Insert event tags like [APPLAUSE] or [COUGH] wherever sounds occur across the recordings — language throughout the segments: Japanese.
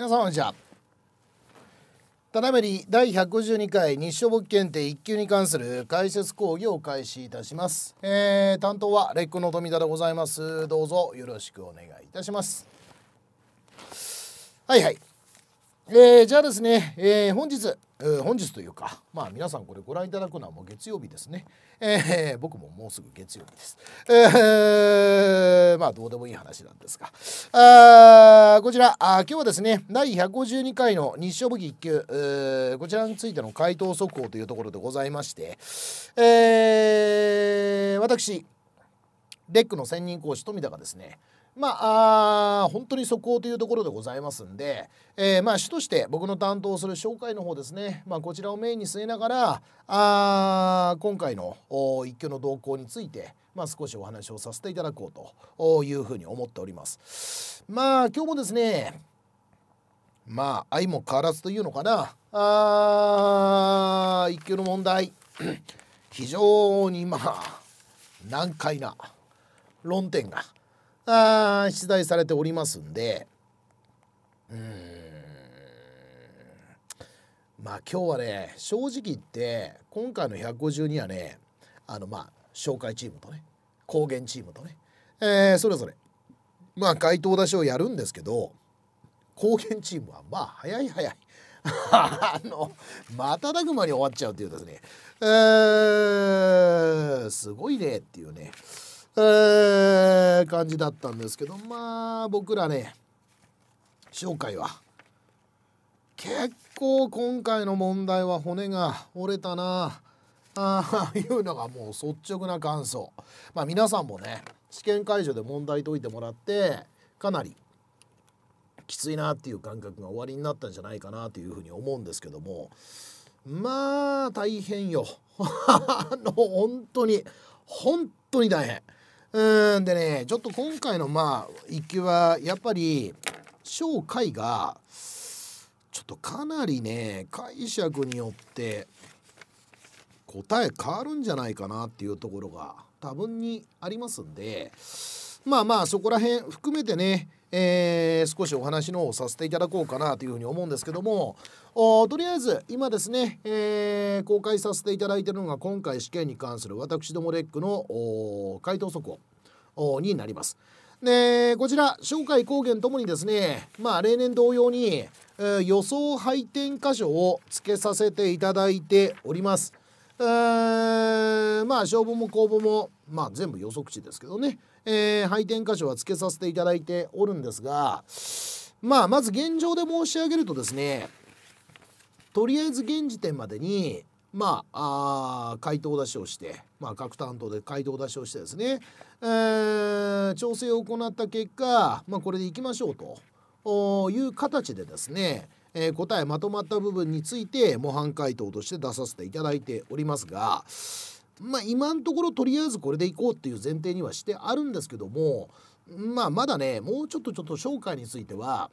皆んこんにちは田辺第152回日照物検定1級に関する解説講義を開始いたします、えー、担当はレックの富田でございますどうぞよろしくお願いいたしますはいはいえー、じゃあですね、えー、本日本日というか、まあ、皆さんこれご覧いただくのはもう月曜日ですね。えー、僕ももうすぐ月曜日です。えー、まあ、どうでもいい話なんですが。あこちらあ、今日はですね、第152回の日照武器1級、えー、こちらについての回答速報というところでございまして、えー、私、レックの専任講師富田がですね、まあ本当に速報というところでございますんで、えー、まあ主として僕の担当する紹介の方ですね、まあ、こちらをメインに据えながらあ今回の一挙の動向について、まあ、少しお話をさせていただこうというふうに思っております。まあ今日もですねまあ相も変わらずというのかなあ一級の問題 [CLEARS THROAT] 非常にまあ難解な論点があ出題されておりますんでうんまあ今日はね正直言って今回の152はねあのまあ紹介チームとね高原チームとね、えー、それぞれまあ回答出しをやるんですけど高原チームはまあ早い早い [LAUGHS] あの瞬く間に終わっちゃうっていうですね、うー、すごいねっていうね。えー、感じだったんですけどまあ僕らね紹介は結構今回の問題は骨が折れたなあいうのがもう率直な感想まあ皆さんもね試験会場で問題解いてもらってかなりきついなっていう感覚が終わりになったんじゃないかなというふうに思うんですけどもまあ大変よ [LAUGHS] あの本当に本当に大変うんでねちょっと今回のまあ1級はやっぱり小回がちょっとかなりね解釈によって答え変わるんじゃないかなっていうところが多分にありますんでまあまあそこら辺含めてねえー、少しお話のをさせていただこうかなというふうに思うんですけどもおとりあえず今ですね、えー、公開させていただいているのが今回試験に関する私どもレックの回答速報になります。でこちら紹介高原ともにですねまあ例年同様に、えー、予想配点箇所をつけさせていただいております。えー、まあ消防も公募も、まあ、全部予測値ですけどねえー、配点箇所はつけさせていただいておるんですが、まあ、まず現状で申し上げるとですね、とりあえず現時点までに、まあ、あ回答出しをして、まあ、各担当で回答出しをしてですね、えー、調整を行った結果、まあ、これでいきましょうという形でですね、えー、答えまとまった部分について模範回答として出させていただいておりますがまあ今のところとりあえずこれでいこうっていう前提にはしてあるんですけどもまあまだねもうちょっとちょっと紹介については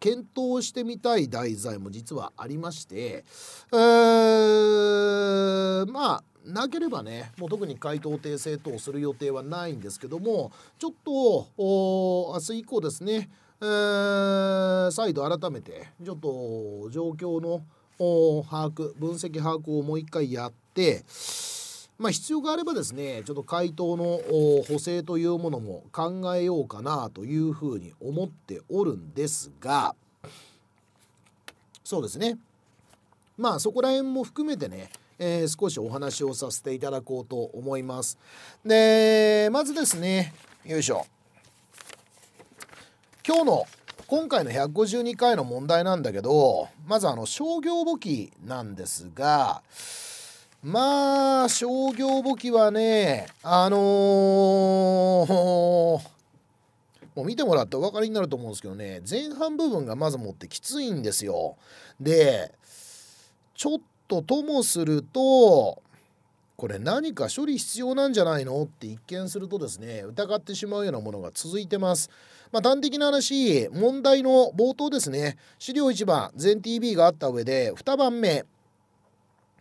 検討してみたい題材も実はありまして、えー、まあなければねもう特に回答訂正等をする予定はないんですけどもちょっと明日以降ですね、えー、再度改めてちょっと状況の把握分析把握をもう一回やっ、まあ、必要があればですねちょっと回答の補正というものも考えようかなというふうに思っておるんですがそうですねまあそこら辺も含めてねえー、少しお話をさせていただこうと思います。でまずですねよいしょ今日の今回の152回の問題なんだけどまずあの商業簿記なんですがまあ商業簿記はねあのー、もう見てもらってお分かりになると思うんですけどね前半部分がまずもってきついんですよ。でちょっとともするとこれ何か処理必要なんじゃないのって一見するとですね疑ってしまうようなものが続いてます。まあ、端的な話問題の冒頭ですね資料1番全 TV があった上で2番目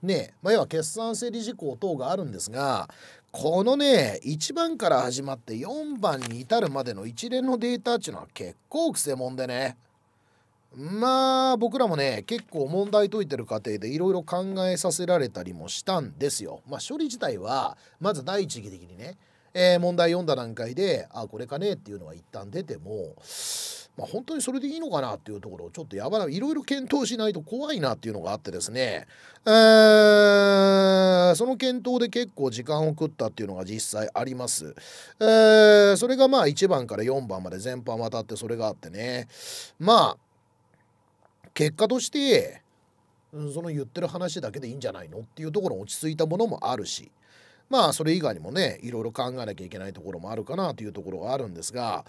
ねまあ、要は決算整理事項等があるんですがこのね1番から始まって4番に至るまでの一連のデータっていうのは結構くせもんでねまあ僕らもね結構問題解いてる過程でいろいろ考えさせられたりもしたんですよ。まあ処理自体はまず第一義的にねえー、問題読んだ段階であこれかねっていうのは一旦出ても、まあ、本当にそれでいいのかなっていうところをちょっとやばないろいろ検討しないと怖いなっていうのがあってですね、その検討で結構時間を食ったっていうのが実際あります、えそれがまあ1番から4番まで全般渡ってそれがあってねまあ結果としてその言ってる話だけでいいんじゃないのっていうところ落ち着いたものもあるしまあそれ以外にもねいろいろ考えなきゃいけないところもあるかなというところがあるんですが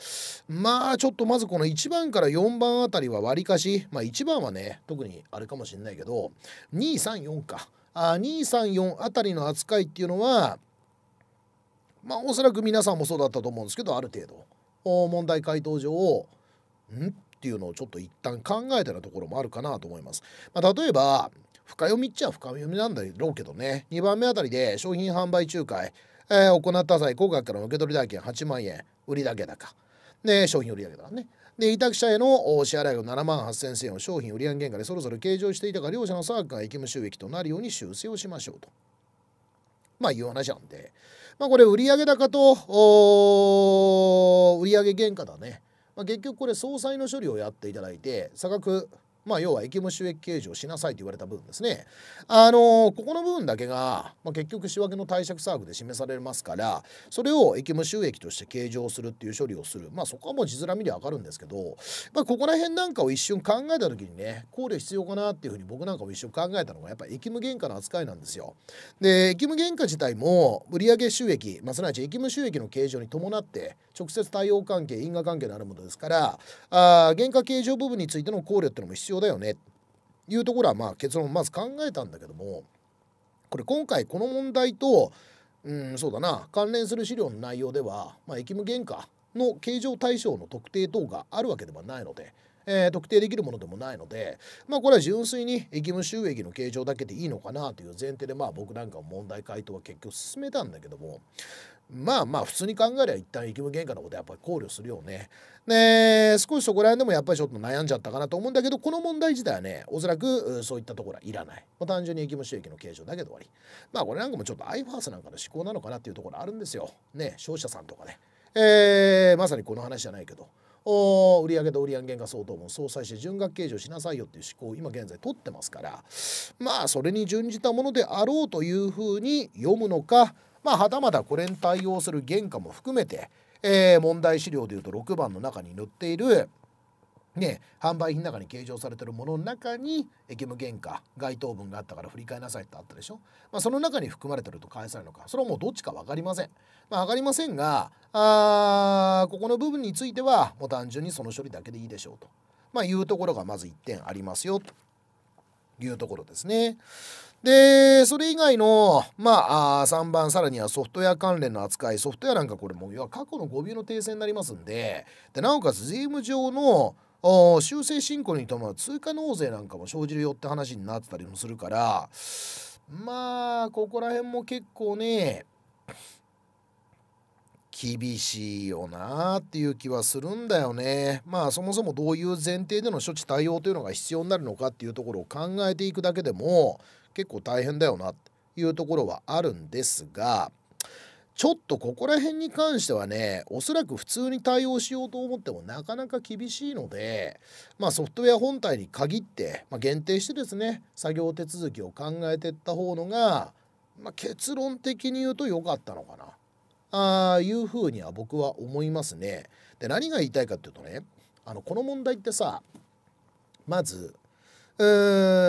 まあちょっとまずこの1番から4番あたりはわりかしまあ1番はね特にあれかもしれないけど234かあ234あたりの扱いっていうのはまあおそらく皆さんもそうだったと思うんですけどある程度問題回答上んっていうのをちょっと一旦考えたようなところもあるかなと思います。まあ、例えば深読みっちゃ深読みなんだろうけどね2番目あたりで商品販売仲介、えー、行った際高額からの受け取り代金8万円売りだけだかで商品売上だねで委託者への支払いが7万8000円を商品売上原価でそろそろ計上していたが両者の差額が益務収益となるように修正をしましょうと。まあいう話なんで、まあ、これ売上高と売上原価だね、まあ、結局これ総裁の処理をやっていただいて差額まあ、要は益務収益計上しなさいと言われた部分ですね。あのー、ここの部分だけが、まあ、結局仕分けの貸借差額で示されますからそれを益務収益として計上するっていう処理をするまあそこはもう字面見でわかるんですけど、まあ、ここら辺なんかを一瞬考えた時にね考慮必要かなっていうふうに僕なんかも一瞬考えたのがやっぱ益務原価の扱いなんですよ。で益務原価自体も売上収益、まあ、すなわち益務収益の計上に伴って直接対応関係因果関係のあるものですからあ原価計上部分についての考慮っていうのも必要必要だよねいうところはまあ結論をまず考えたんだけどもこれ今回この問題とうんそうだな関連する資料の内容では、まあ、駅務原価の計上対象の特定等があるわけではないので、えー、特定できるものでもないので、まあ、これは純粋に駅務収益の計上だけでいいのかなという前提で、まあ、僕なんかも問題回答は結局進めたんだけどもまあまあ普通に考えりゃ一旦き務原価のことやっぱり考慮するよね。で少しそこら辺でもやっぱりちょっと悩んじゃったかなと思うんだけどこの問題自体はねおそらくそういったところはいらない、まあ、単純にき務収益の計上だけど終わりまあこれなんかもちょっとアイファースなんかの思考なのかなっていうところあるんですよね消費者さんとかね、えー、まさにこの話じゃないけどお売上と売上原価相当分相殺して純額計上しなさいよっていう思考を今現在取ってますからまあそれに準じたものであろうというふうに読むのかまあ、はたまたこれに対応する原価も含めて、えー、問題資料でいうと6番の中に載っている、ね、販売品の中に計上されてるものの中に義務原価該当分があったから振り替えなさいってあったでしょ、まあ、その中に含まれてると返されるのかそれはもうどっちか分かりません、まあ、分かりませんがあここの部分についてはもう単純にその処理だけでいいでしょうと、まあ、いうところがまず1点ありますよというところですねでそれ以外のまああ3番さらにはソフトウェア関連の扱いソフトウェアなんかこれも要は過去の誤秒の訂正になりますんででなおかつ税務上の修正進行に伴う通貨納税なんかも生じるよって話になってたりもするからまあここら辺も結構ね厳しいよなっていう気はするんだよね。まあそもそもどういう前提での処置対応というのが必要になるのかっていうところを考えていくだけでも結構大変だよなというところはあるんですがちょっとここら辺に関してはねおそらく普通に対応しようと思ってもなかなか厳しいので、まあ、ソフトウェア本体に限って、まあ、限定してですね作業手続きを考えていった方のが、まあ、結論的に言うと良かったのかなあいうふうには僕は思いますね。で何が言いたいかっていうとねあのこの問題ってさまずう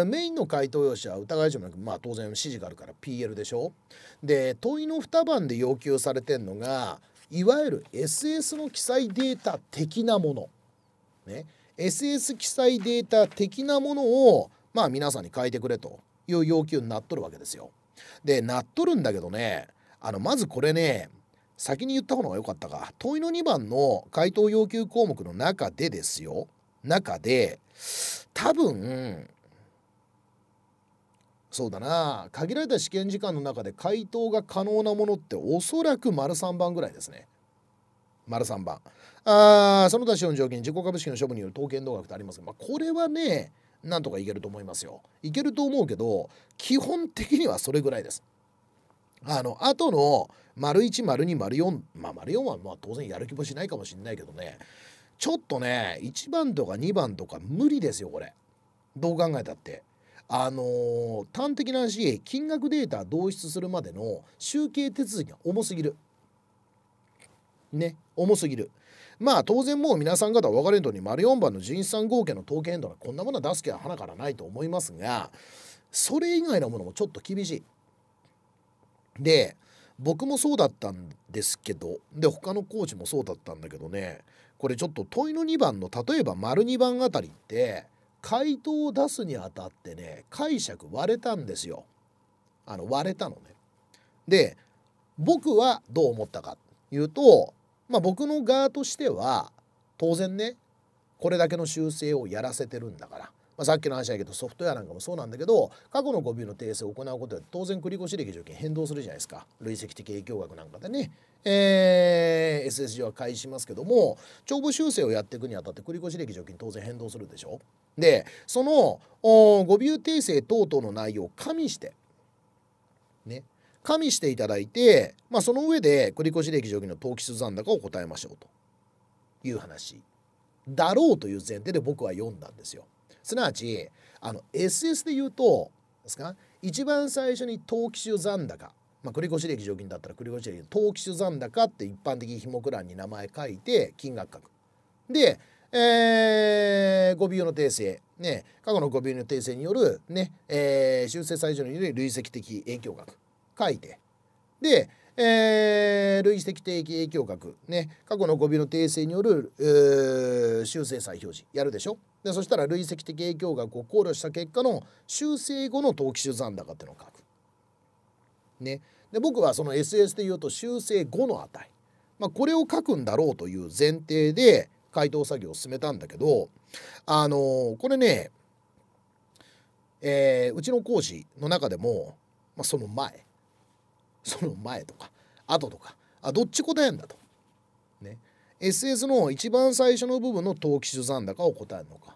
ー、メインの回答用紙は疑いじゃなくまあ当然指示があるから PL でしょで問いの2番で要求されてんのがいわゆる SS の記載データ的なもの、ね、SS 記載データ的なものをまあ皆さんに書いてくれという要求になっとるわけですよ。でなっとるんだけどねあのまずこれね先に言った方が良かったか問いの2番の回答要求項目の中でですよ中で多分そうだな限られた試験時間の中で回答が可能なものっておそらく丸3番ぐらいですね。丸3番。あその他資本条件、自己株式の処分による統計動額ってありますが、まあ、これはね、なんとかいけると思いますよ。いけると思うけど、基本的にはそれぐらいです。あの、後の、丸1、丸2、丸4、まあ、丸4はまあ当然やる気もしないかもしれないけどね、ちょっとね1番とか2番とか無理ですよこれどう考えたってあのー、端的な話金額データ導出するまでの集計手続きが重すぎるね重すぎるまあ当然もう皆さん方は分かれんとに丸4番の純資産合計の統計変動はこんなものは出す気は花からないと思いますがそれ以外のものもちょっと厳しいで僕もそうだったんですけどで他のコーチもそうだったんだけどねこれちょっと問いの2番の例えば丸2番あたりって回答を出すにあたってね解釈割れたんですよ。あの割れたのね。で僕はどう思ったかというと、まあ、僕の側としては当然ねこれだけの修正をやらせてるんだからまあ、さっきの話だけどソフトウェアなんかもそうなんだけど過去の誤謬の訂正を行うことで当然繰越歴条件変動するじゃないですか累積的影響額なんかでね、えー、SSG は返しますけども帳簿修正をやっていくにあたって繰越歴条件当然変動するでしょでその誤謬訂正等々の内容を加味してね加味していただいて、まあ、その上で繰越歴条件の投機数残高を答えましょうという話だろうという前提で僕は読んだんですよ。すなわちあの SS で言うとですか一番最初に投機種残高まあ、繰越利益除金だったら繰越利益投機種残高って一般的にく欄に名前書いて金額額で、えー、誤秒の訂正、ね、過去の誤秒の訂正によるね、えー、修正最初による累積的影響額書いてで、えー、類的定期影響額ね過去の語尾の訂正による、えー、修正再表示やるでしょでそしたら累積的影響額を考慮した結果の修正後の登記種残高っていうのを書く。ね、で僕はその SS で言うと修正後の値、まあ、これを書くんだろうという前提で回答作業を進めたんだけどあのー、これね、えー、うちの講師の中でも、まあ、その前 [LAUGHS] その前とか後とかあどっち答えんだと。ね、SS の一番最初の部分の投機所残高を答えるのか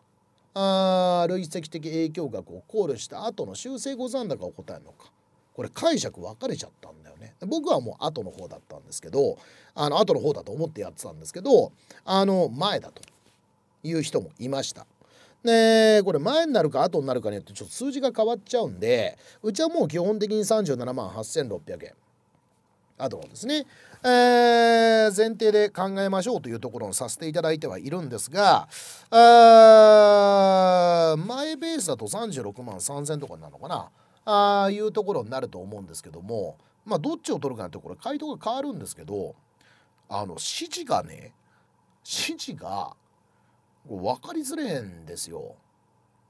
あ累積的影響額を考慮した後の修正後残高を答えるのかこれ解釈分かれちゃったんだよね僕はもう後の方だったんですけどあの後の方だと思ってやってたんですけどあの前だという人もいました。でこれ前になるか後になるかによってちょっと数字が変わっちゃうんでうちはもう基本的に37万8600円あとですね、えー、前提で考えましょうというところをさせていただいてはいるんですがあ前ベースだと36万3000とかなのかなあいうところになると思うんですけどもまあどっちを取るかってこれ回答が変わるんですけどあの指示がね指示が分かりづれんですよ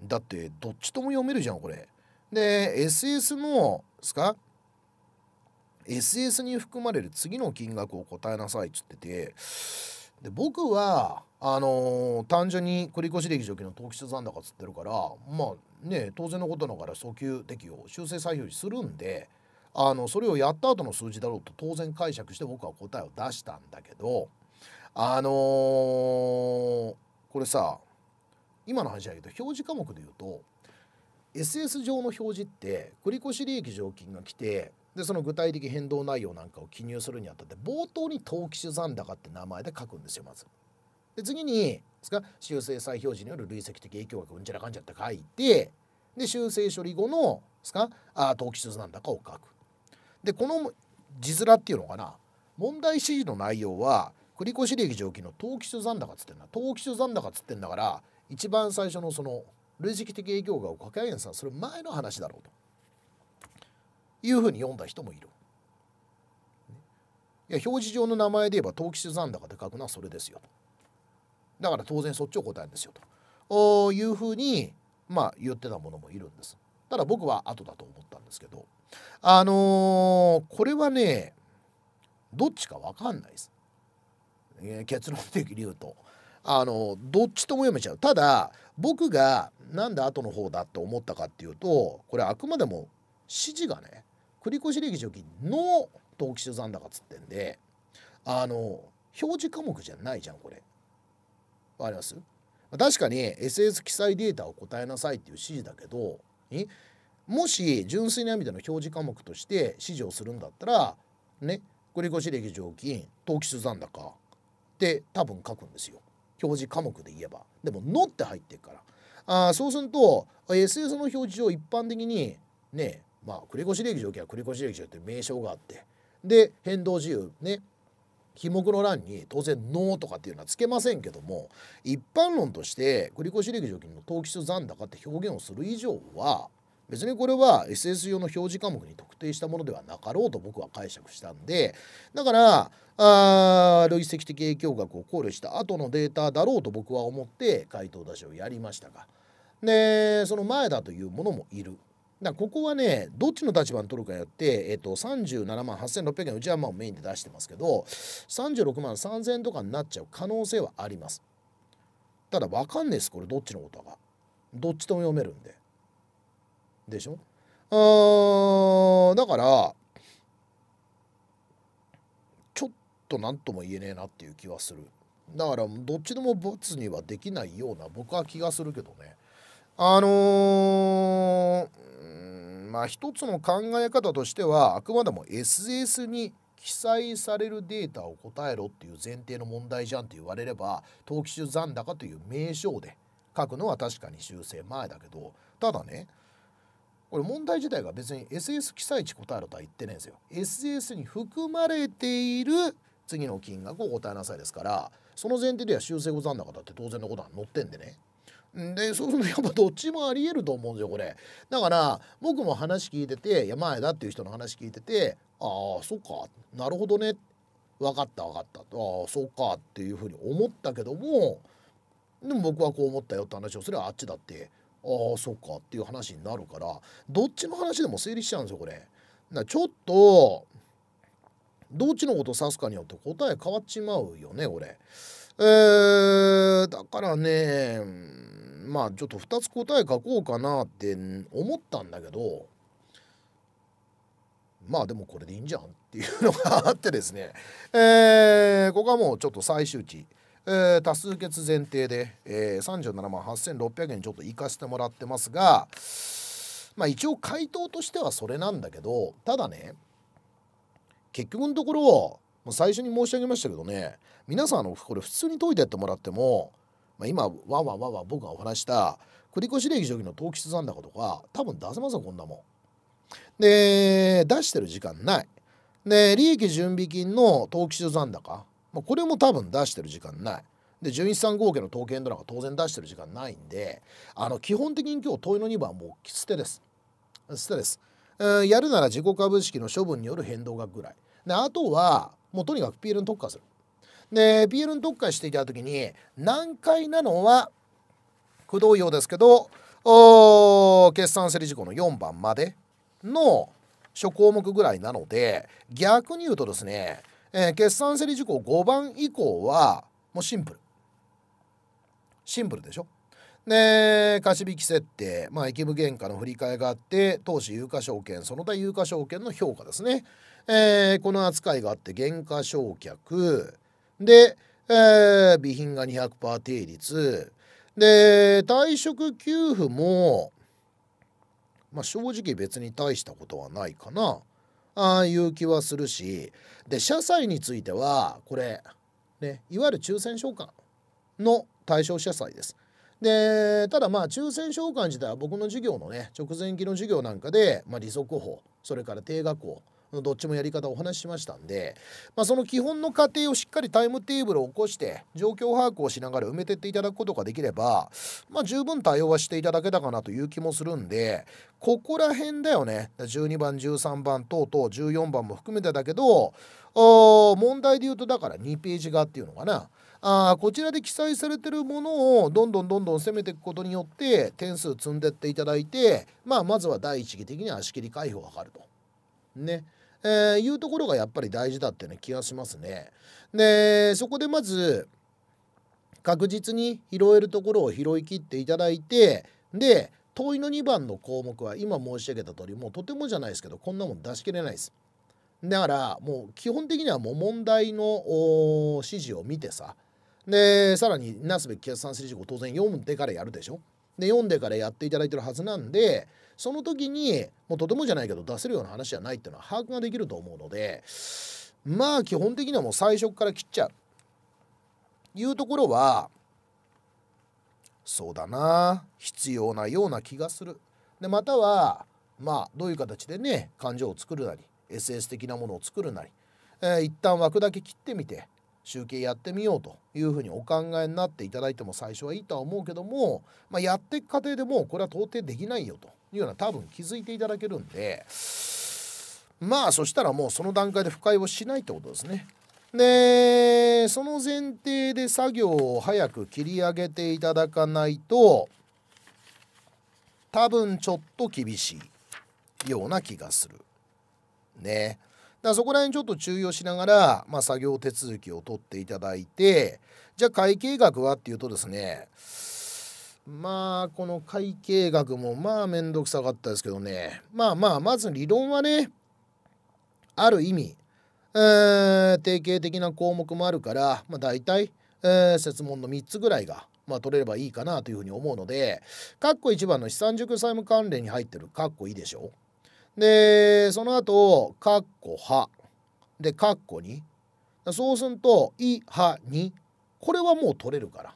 だってどっちとも読めるじゃんこれで SS のですか SS に含まれる次の金額を答えなさいっつっててで僕はあのー、単純に繰越歴除去の投機者残高つってるからまあね当然のことながら訴求適用修正採用するんであのそれをやった後の数字だろうと当然解釈して僕は答えを出したんだけどあのーこれさ今の話だけど表示科目で言うと SS 上の表示って繰越利益上金が来てでその具体的変動内容なんかを記入するにあたって冒頭に投機手残高って名前で書くんですよまず。で次にですか修正再表示による累積的影響額うんちゃらかんちゃって書いてで修正処理後のですかあ投機手残高を書く。でこの字面っていうのかな問題指示の内容は繰越利益上記の投機種残高つってん投機種残高つってんだから一番最初のその累積的営業額を掛け合いさそれ前の話だろうというふうに読んだ人もいる。いや表示上の名前で言えば投機種残高で書くのはそれですよと。だから当然そっちを答えるんですよというふうにまあ言ってたものもいるんです。ただ僕は後だと思ったんですけどあのー、これはねどっちか分かんないです。え結論的に言うとあのどっちとも読めちゃうただ僕がなんで後の方だと思ったかっていうとこれあくまでも指示がね繰越利益上記の登記書残高つってんであの表示科目じゃないじゃんこれ。わかります確かに SS 記載データを答えなさいっていう指示だけどもし純粋な意味での表示科目として指示をするんだったらね繰越歴上金登記書残高って多分書くんですよ表示科目で言えばでも「の」って入ってるからあそうすると SS の表示上一般的にねまあ繰越益上記は繰越歴上って名称があってで変動自由ね日目の欄に当然「能」とかっていうのはつけませんけども一般論として繰越益上記の登記書残高って表現をする以上は別にこれは SS 用の表示科目に特定したものではなかろうと僕は解釈したんでだからあ累積的影響額を考慮した後のデータだろうと僕は思って回答出しをやりましたがでその前だというものもいる。だここはねどっちの立場に取るかやって、えっと、37万8600円うちはまあメインで出してますけど36万3000円とかになっちゃう可能性はあります。ただ分かんないですこれどっちのことが。どっちとも読めるんで。でしょあーだからちょっと何とも言えねえなっていう気はするだからどっちでもツにはできないような僕は気がするけどねあのー、まあ一つの考え方としてはあくまでも SS に記載されるデータを答えろっていう前提の問題じゃんって言われれば登記集残高という名称で書くのは確かに修正前だけどただねこれ問題自体が別に SS 記載値答えろとは言ってないんですよ。SS に含まれている次の金額を答えなさいですからその前提では修正残高だって当然のことは載ってんでね。で [LAUGHS] そうするとやっぱどっちもありえると思うんですよこれ。だから僕も話聞いてて山前だっていう人の話聞いててああそっかなるほどね分かった分かったああそっかっていうふうに思ったけどもでも僕はこう思ったよって話をすればあっちだってああそっかっていう話になるからどっちの話でも成立しちゃうんですよこれ。だちょっとどっちのこと指すかによって答え変わっちまうよねこれ。えー、だからねまあちょっと2つ答え書こうかなって思ったんだけどまあでもこれでいいんじゃんっていうのがあってですね、えー、ここはもうちょっと最終値えー、多数決前提で、えー、37万8600円ちょっと行かせてもらってますがまあ一応回答としてはそれなんだけどただね結局のところ最初に申し上げましたけどね皆さんあのこれ普通に解いてやってもらっても、まあ、今わわわわ僕がお話した繰越利益上金の投機残高とか多分出せませんこんなもん。で出してる時間ない。で利益準備金の投機残高まあ、これも多分出してる時間ない。で純一さん合計の統計ドラか当然出してる時間ないんであの基本的に今日問いの2番はもう捨てです。捨てです、やるなら自己株式の処分による変動額ぐらい。であとはもうとにかく PL に特化する。で PL に特化していた時に難解なのは不動用ですけどお決算整理事項の4番までの諸項目ぐらいなので逆に言うとですねえー、決算整理事項5番以降はもうシンプルシンプルでしょで貸引設定、まあ、駅務原価の振り替えがあって投資有価証券その他有価証券の評価ですね、えー、この扱いがあって原価償却で、えー、備品が200%定率で退職給付も、まあ、正直別に大したことはないかなあいう気はするしで社債についてはこれ、ね、いわゆる抽選召喚の対象社債です。でただまあ抽選召喚自体は僕の授業のね直前期の授業なんかで、まあ、利息法それから定額法どっちもやり方をお話ししましたんで、まあ、その基本の過程をしっかりタイムテーブルを起こして状況把握をしながら埋めてっていただくことができれば、まあ、十分対応はしていただけたかなという気もするんでここら辺だよね12番13番等々14番も含めてだけど問題で言うとだから2ページがっていうのかな。あこちらで記載されてるものをどんどんどんどん攻めていくことによって点数積んでっていただいて、まあ、まずは第一義的に足切り回避を図ると。ね。えー、いうところがやっぱり大事だってね、気がしますね。でそこでまず確実に拾えるところを拾い切っていただいてで問いの2番の項目は今申し上げた通りもうとてもじゃないですけどこんなもん出し切れないです。だからもう基本的にはもう問題の指示を見てさでさらになすべき決算指示を当然読んでからやるでしょで読んでからやっていただいてるはずなんでその時にもうとてもじゃないけど出せるような話じゃないっていうのは把握ができると思うのでまあ基本的にはもう最初から切っちゃういうところはそうだな必要なような気がする。でまたはまあどういう形でね感情を作るなり SS 的なものを作るなり、えー、一旦枠だけ切ってみて集計やってみようというふうにお考えになっていただいても最初はいいとは思うけども、まあ、やっていく過程でもうこれは到底できないよというのは多分気づいていただけるんでまあそしたらもうその段階で不快をしないってことですね。でその前提で作業を早く切り上げていただかないと多分ちょっと厳しいような気がする。ね。だからそこら辺ちょっと注意をしながら、まあ、作業手続きを取っていただいてじゃあ会計額はっていうとですねまあこの会計学もまあ面倒くさかったですけどねまあまあまず理論はねある意味、えー、定型的な項目もあるから、まあ、大体、えー、設問の3つぐらいが、まあ、取れればいいかなというふうに思うので括弧1番の資産塾債務関連に入ってる括弧いいでしょでその後括弧はで括弧にそうすると「い」「は」「に」これはもう取れるから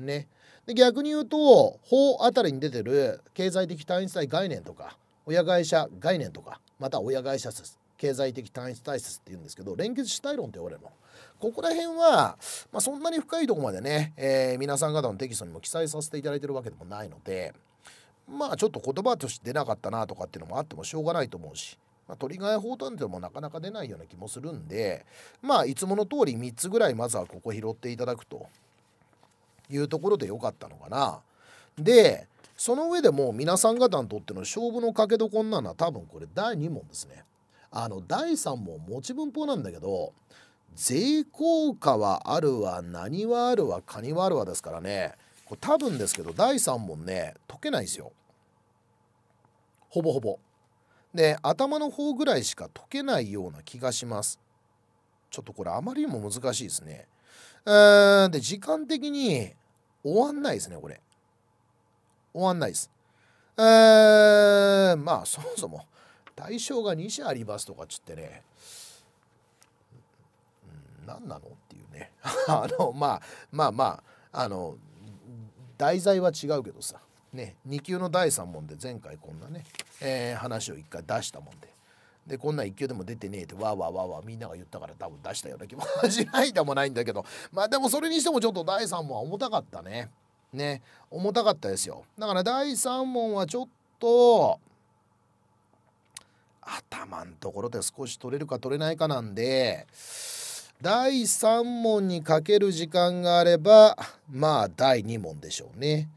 ね。で逆に言うと法あたりに出てる経済的単一体概念とか親会社概念とかまた親会社説経済的単一体説って言うんですけど連結主体論って俺のここら辺は、まあ、そんなに深いとこまでね、えー、皆さん方のテキストにも記載させていただいてるわけでもないのでまあちょっと言葉として出なかったなとかっていうのもあってもしょうがないと思うし、まあ、トリガー法なんてもなかなか出ないような気もするんでまあいつもの通り3つぐらいまずはここ拾っていただくというところで良かったのかな。でその上でも皆さん方にとっての勝負のかけどこんなのは多分これ第2問ですね。あの第3問持ち文法なんだけど税効果はあるわ何はあるわカニはあるわですからねこれ多分ですけど第3問ね解けないですよ。ほぼほぼ。で頭の方ぐらいしか解けないような気がします。ちょっとこれあまりにも難しいですね。で時間的に終わんないですね、これ。終わんないです。えー、まあ、そもそも、対象が2社ありますとかっつってね、うん、何なのっていうね。[LAUGHS] あの、まあ、まあまあ、あの、題材は違うけどさ、ね、2級の第3問で前回こんなね、えー、話を1回出したもんで。でこんなん1球でも出てねえってわーわーわーわーみんなが言ったから多分出したような気もしないでもないんだけど [LAUGHS] まあでもそれにしてもちょっと第3問は重たかったね。ね重たかったですよ。だから第3問はちょっと頭んところで少し取れるか取れないかなんで第3問にかける時間があればまあ第2問でしょうね。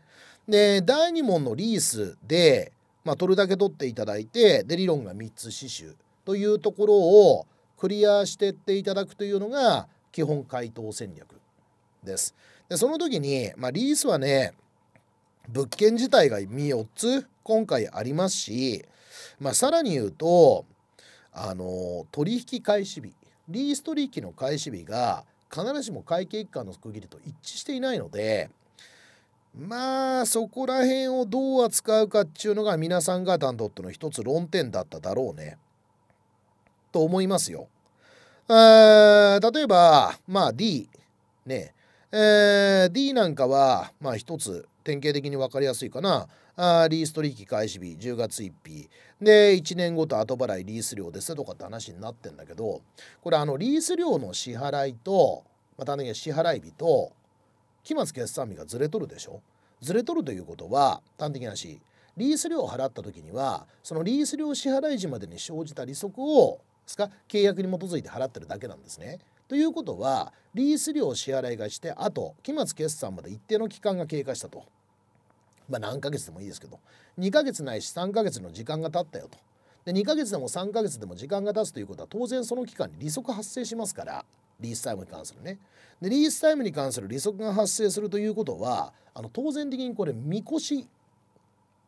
で第2問のリースで、まあ、取るだけ取っていただいてで理論が3つ死守というところをクリアしてっていただくというのが基本回答戦略です。でその時に、まあ、リースはね物件自体が4つ今回ありますし、まあ、さらに言うとあの取引開始日リース取引の開始日が必ずしも会計一間の区切りと一致していないのでまあそこら辺をどう扱うかっていうのが皆さん方にとっての一つ論点だっただろうね。と思いますよ。あ例えば、まあ D、ね、えー、D なんかは、まあ一つ典型的に分かりやすいかな。あーリース取引開始日10月1日で1年ごと後払いリース料ですとかって話になってんだけどこれあのリース料の支払いとまたね支払い日と期末決算日がずれとるでしょずれとるということは端的な話リース料を払った時にはそのリース料支払い時までに生じた利息をですか契約に基づいて払ってるだけなんですね。ということはリース料を支払いがしてあと期末決算まで一定の期間が経過したと。まあ、何ヶ月でもいいですけど2ヶ月ないし3ヶ月の時間が経ったよとで2ヶ月でも3ヶ月でも時間が経つということは当然その期間に利息発生しますからリースタイムに関するねでリースタイムに関する利息が発生するということはあの当然的にこれ見越し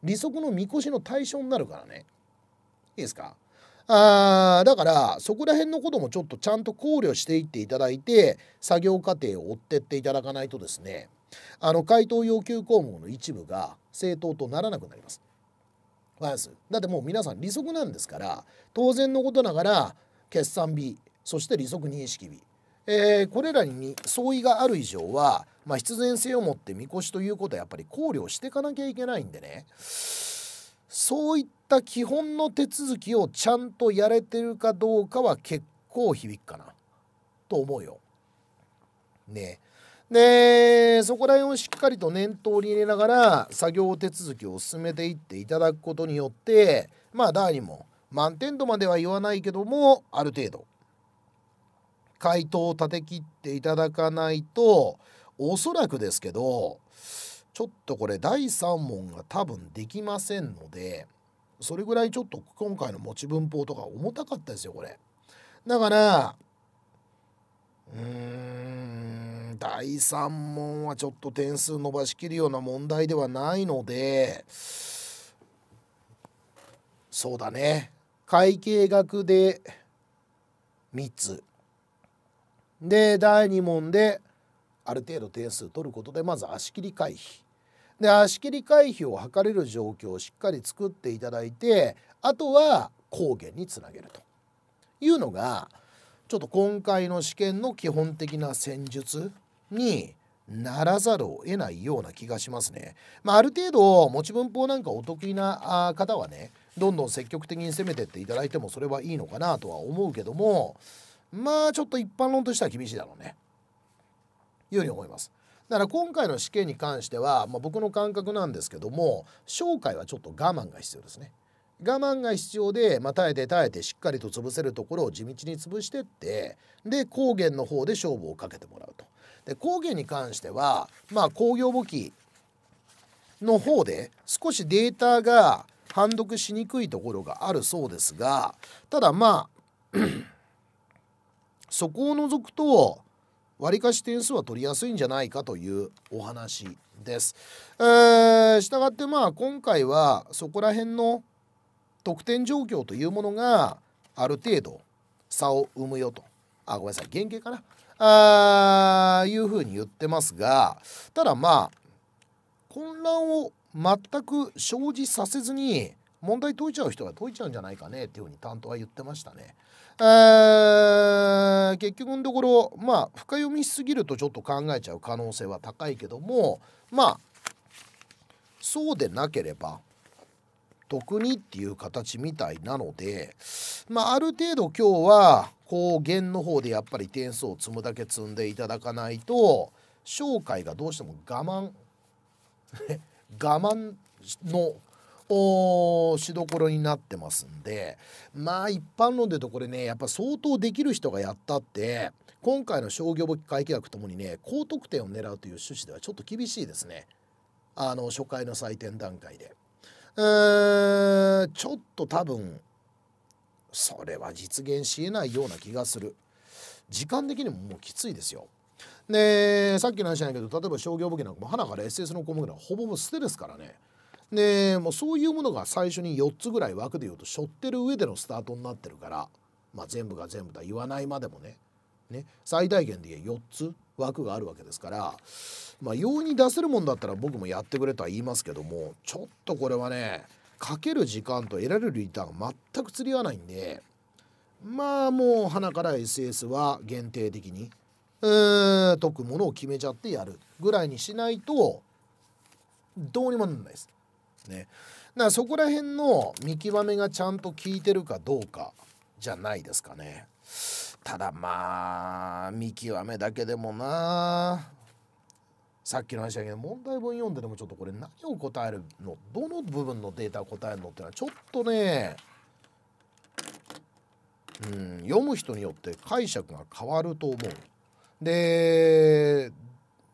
利息の見越しの対象になるからねいいですかあだからそこら辺のこともちょっとちゃんと考慮していっていただいて作業過程を追ってっていただかないとですねあの回答要求項目の一部が正当とならなくなります。だってもう皆さん利息なんですから当然のことながら決算日そして利息認識日、えー、これらに相違がある以上は、まあ、必然性を持って見越しということはやっぱり考慮していかなきゃいけないんでねそういっった基本の手続きをちゃんとやれてるかどうかは結構響くかなと思うよ。ねでそこら辺をしっかりと念頭に入れながら作業手続きを進めていっていただくことによってまあ誰にも満点度までは言わないけどもある程度回答を立てきっていただかないとおそらくですけどちょっとこれ第3問が多分できませんのでそれぐらいちょっと今回の持ち文法とか重たかったですよこれ。だからうーん第3問はちょっと点数伸ばしきるような問題ではないのでそうだね会計学で3つで第2問である程度点数取ることでまず足切り回避で足切り回避を図れる状況をしっかり作っていただいてあとは抗原につなげるというのがちょっと今回の試験の基本的な戦術にならざるを得ないような気がしますね。まあ、ある程度持ち文法なんかお得意な方はねどんどん積極的に攻めてっていただいてもそれはいいのかなとは思うけどもまあちょっと一般論としては厳しいだろうね。いうふうに思います。だから今回の試験に関しては、まあ、僕の感覚なんですけども紹介はちょっと我慢が必要ですね。我慢が必要で、まあ、耐えて耐えてしっかりと潰せるところを地道に潰してってで高原の方で勝負をかけてもらうと。で高原に関しては、まあ、工業簿記の方で少しデータが判読しにくいところがあるそうですがただまあ [CLEARS THROAT] そこを除くとわりかし点数は取りやすいんじゃないかというお話です。えー、したがってまあ今回はそこら辺の得点状況というものがある程度差を生むよとあごめんなさい原型かなあーいうふうに言ってますがただまあ混乱を全く生じさせずに問題解いちゃう人は解いちゃうんじゃないかねっていうふうに担当は言ってましたね。え結局のところまあ深読みしすぎるとちょっと考えちゃう可能性は高いけどもまあそうでなければ特にっていう形みたいなので、まあ、ある程度今日はこう弦の方でやっぱり点数を積むだけ積んでいただかないと紹介がどうしても我慢 [LAUGHS] 我慢のおしどころになってますんでまあ一般論で言うとこれねやっぱ相当できる人がやったって今回の商業簿記会計学ともにね高得点を狙うという趣旨ではちょっと厳しいですねあの初回の採点段階で。えー、ちょっと多分それは実現しえないような気がする時間的にももうきついですよ。でさっきの話じゃないけど例えば商業簿記なんかも花から SS の項目なんほぼほぼ捨てですからね。でもうそういうものが最初に4つぐらい枠で言うと背負ってる上でのスタートになってるから、まあ、全部が全部だ言わないまでもねね最大限で言え4つ枠があるわけですから、まあ、容易に出せるもんだったら僕もやってくれとは言いますけどもちょっとこれはねかける時間と得られるリターンが全く釣り合わないんでまあもう鼻から SS は限定的にうー解くものを決めちゃってやるぐらいにしないとどうにもならないです。ねだからそこら辺の見極めがちゃんと効いてるかどうかじゃないですかねただまあ見極めだけでもなさっきの話だけど問題文読んででもちょっとこれ何を答えるのどの部分のデータを答えるのってのはちょっとねうん読む人によって解釈が変わると思う。で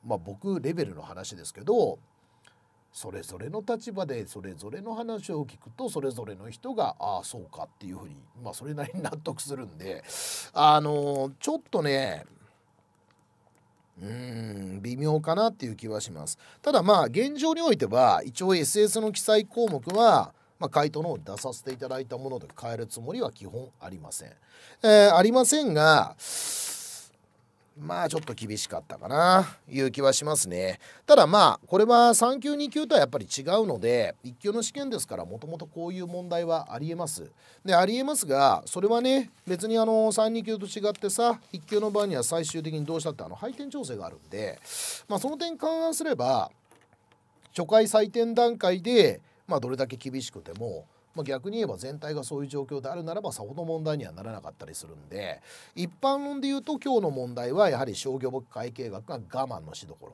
まあ僕レベルの話ですけどそれぞれの立場でそれぞれの話を聞くとそれぞれの人がああそうかっていうふうにまあそれなりに納得するんであのー、ちょっとねうん微妙かなっていう気はしますただまあ現状においては一応 SS の記載項目はまあ、回答の方に出させていただいたもので変えるつもりは基本ありません。えー、ありませんが、まあちょっと厳しかったかないう気はしますねただまあこれは3級2級とはやっぱり違うので1級の試験ですからもともとこういう問題はありえますでありえますがそれはね別にあの32級と違ってさ1級の場合には最終的にどうしたってあの配点調整があるんでまあその点勘案すれば初回採点段階でまあどれだけ厳しくてもまあ、逆に言えば全体がそういう状況であるならばさほど問題にはならなかったりするんで一般論で言うと今日の問題はやはり商業簿記会計学が我慢のしどこ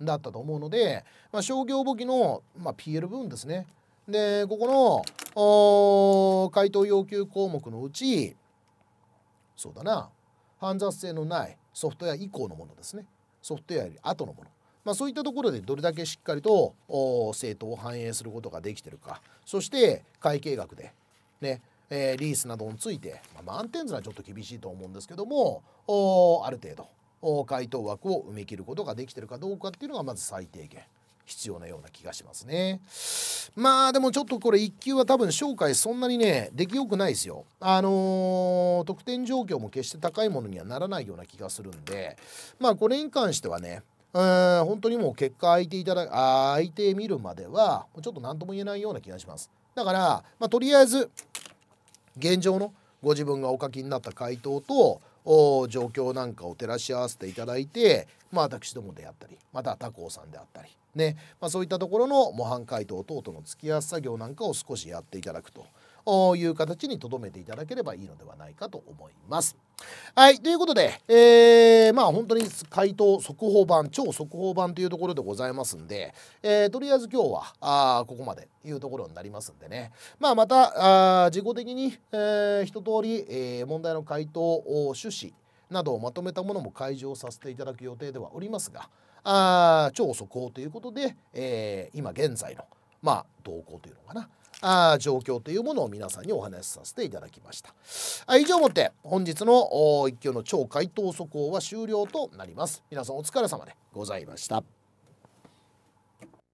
ろだったと思うので、まあ、商業簿記の、まあ、PL 分ですねでここの回答要求項目のうちそうだな煩雑性のないソフトウェア以降のものですねソフトウェアより後のものまあ、そういったところでどれだけしっかりと政党を反映することができてるかそして会計額でねえー、リースなどについて、まあ、満点図はちょっと厳しいと思うんですけどもおある程度回答枠を埋め切ることができてるかどうかっていうのがまず最低限必要なような気がしますね。まあでもちょっとこれ1級は多分紹介そんなにね出来良くないですよ。あのー、得点状況も決して高いものにはならないような気がするんでまあこれに関してはねえー、本当にもう結果空いていただあ空いてみるまではちょっと何とも言えないような気がしますだから、まあ、とりあえず現状のご自分がお書きになった回答と状況なんかを照らし合わせていただいて、まあ、私どもであったりまた他校さんであったり、ねまあ、そういったところの模範回答等との付き合わせ作業なんかを少しやっていただくと。という形にとどめていただければいいのではないかと思います。はいということで、えー、まあ本当に回答速報版超速報版というところでございますんで、えー、とりあえず今日はあここまでというところになりますんでね、まあ、またあ自己的に、えー、一通り、えー、問題の回答趣旨などをまとめたものも開示をさせていただく予定ではおりますがあ超速報ということで、えー、今現在の、まあ、動向というのかなあ状況というものを皆さんにお話しさせていただきましたあ以上をもって本日の一挙の超回答速報は終了となります皆さんお疲れ様でございました